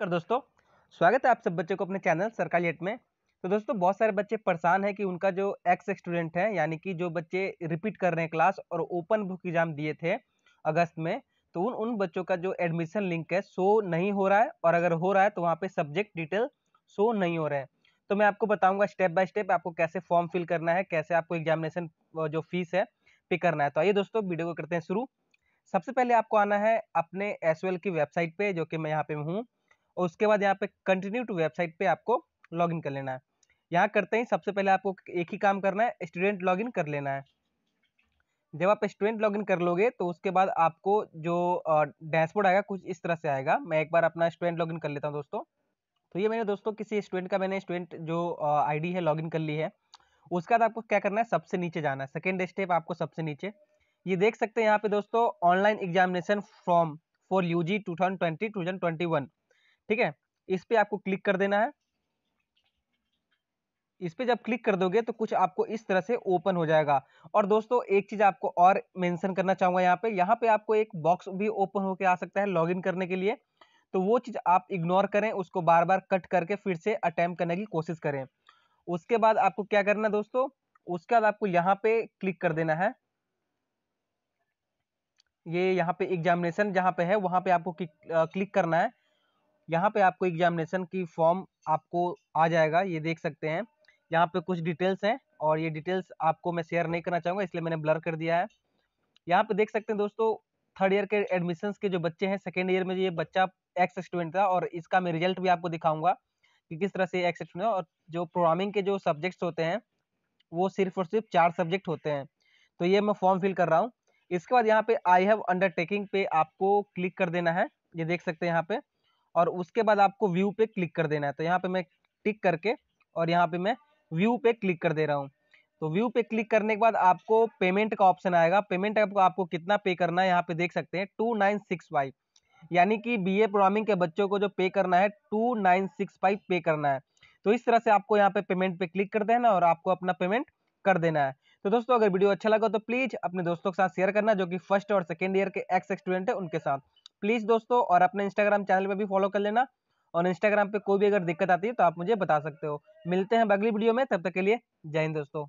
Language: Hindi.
कर दोस्तों स्वागत है आप सब बच्चों को अपने चैनल सरकारी एट में तो दोस्तों बहुत सारे बच्चे परेशान हैं कि उनका जो एक्स स्टूडेंट है यानी कि जो बच्चे रिपीट कर रहे हैं क्लास और ओपन बुक एग्जाम दिए थे अगस्त में तो उन उन बच्चों का जो एडमिशन लिंक है शो नहीं हो रहा है और अगर हो रहा है तो वहाँ पे सब्जेक्ट डिटेल शो नहीं हो रहे हैं तो मैं आपको बताऊंगा स्टेप बाय स्टेप आपको कैसे फॉर्म फिल करना है कैसे आपको एग्जामिनेशन जो फीस है पे करना है तो आइए दोस्तों वीडियो को करते हैं शुरू सबसे पहले आपको आना है अपने एस की वेबसाइट पे जो कि मैं यहाँ पे हूँ और उसके बाद यहाँ पे कंटिन्यू टू वेबसाइट पे आपको लॉगिन कर लेना है यहाँ करते ही सबसे पहले आपको एक ही काम करना है स्टूडेंट लॉगिन कर लेना है जब आप स्टूडेंट लॉगिन कर लोगे तो उसके बाद आपको जो डैशबोर्ड आएगा कुछ इस तरह से आएगा मैं एक बार अपना स्टूडेंट लॉगिन कर लेता हूँ दोस्तों तो ये मैंने दोस्तों किसी स्टूडेंट का मैंने स्टूडेंट जो आई है लॉगिन कर ली है उसके बाद आपको क्या करना है सबसे नीचे जाना है सेकेंड स्टेप आपको सबसे नीचे ये देख सकते हैं यहाँ पे दोस्तों online examination form for U G two thousand twenty two thousand twenty one ठीक है इस पर आपको क्लिक कर देना है इस पर जब क्लिक कर दोगे तो कुछ आपको इस तरह से ओपन हो जाएगा और दोस्तों एक चीज़ आपको और मेंशन करना चाहूंगा यहाँ पे यहाँ पे आपको एक बॉक्स भी ओपन होकर आ सकता है लॉगिन करने के लिए तो वो चीज़ आप इग्नोर करें उसको बार बार कट करके फिर से अटैम्प करने की कोशिश करें उसके बाद आपको क्या करना है दोस्तों उसके बाद आपको यहाँ पे क्लिक कर देना है ये यहाँ पे एग्जामिनेशन जहाँ पे है वहां पे आपको क्लिक करना है यहाँ पे आपको एग्जामिनेशन की फॉर्म आपको आ जाएगा ये देख सकते हैं यहाँ पे कुछ डिटेल्स हैं और ये डिटेल्स आपको मैं शेयर नहीं करना चाहूँगा इसलिए मैंने ब्लर कर दिया है यहाँ पे देख सकते हैं दोस्तों थर्ड ईयर के एडमिशन्स के जो बच्चे हैं सेकेंड ईयर में ये बच्चा एक्स स्टूडेंट था और इसका मैं रिजल्ट भी आपको दिखाऊंगा कि किस तरह से एक्स स्टूडेंट और जो प्रोग्रामिंग के जो सब्जेक्ट्स होते हैं वो सिर्फ और सिर्फ चार सब्जेक्ट होते हैं तो ये मैं फॉर्म फिल कर रहा हूँ इसके बाद यहाँ पे आई हैव अंडरटेकिंग पे आपको क्लिक कर देना है ये देख सकते हैं यहाँ पे और उसके बाद आपको व्यू पे क्लिक कर देना है तो यहाँ पे मैं टिक करके और यहाँ पे मैं व्यू पे क्लिक कर दे रहा हूँ तो व्यू पे क्लिक करने के बाद आपको पेमेंट का ऑप्शन आएगा पेमेंट आपको आपको कितना पे करना है यहाँ पे देख सकते हैं टू नाइन सिक्स फाइव यानी कि बीए प्रोग्रामिंग के बच्चों को जो पे करना है टू नाइन सिक्स फाइव पे करना है तो इस तरह से आपको यहाँ पे पेमेंट पे क्लिक कर देना और आपको अपना पेमेंट कर देना है तो दोस्तों अगर वीडियो अच्छा लगा तो प्लीज़ अपने दोस्तों के साथ शेयर करना जो कि फर्स्ट और सेकेंड ईयर के एक्स स्टूडेंट है उनके साथ प्लीज़ दोस्तों और अपने इंस्टाग्राम चैनल पर भी फॉलो कर लेना और इंस्टाग्राम पे कोई भी अगर दिक्कत आती है तो आप मुझे बता सकते हो मिलते हैं अगली वीडियो में तब तक के लिए जय हिंद दोस्तों